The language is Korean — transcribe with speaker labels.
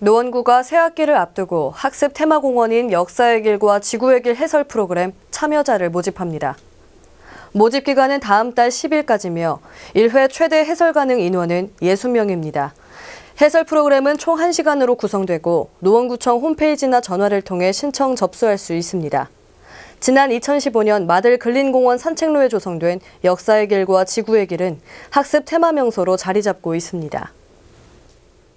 Speaker 1: 노원구가 새학기를 앞두고 학습 테마공원인 역사의 길과 지구의 길 해설 프로그램 참여자를 모집합니다. 모집 기간은 다음 달 10일까지며 1회 최대 해설 가능 인원은 60명입니다. 해설 프로그램은 총 1시간으로 구성되고 노원구청 홈페이지나 전화를 통해 신청 접수할 수 있습니다. 지난 2015년 마들 근린공원 산책로에 조성된 역사의 길과 지구의 길은 학습 테마 명소로 자리 잡고 있습니다.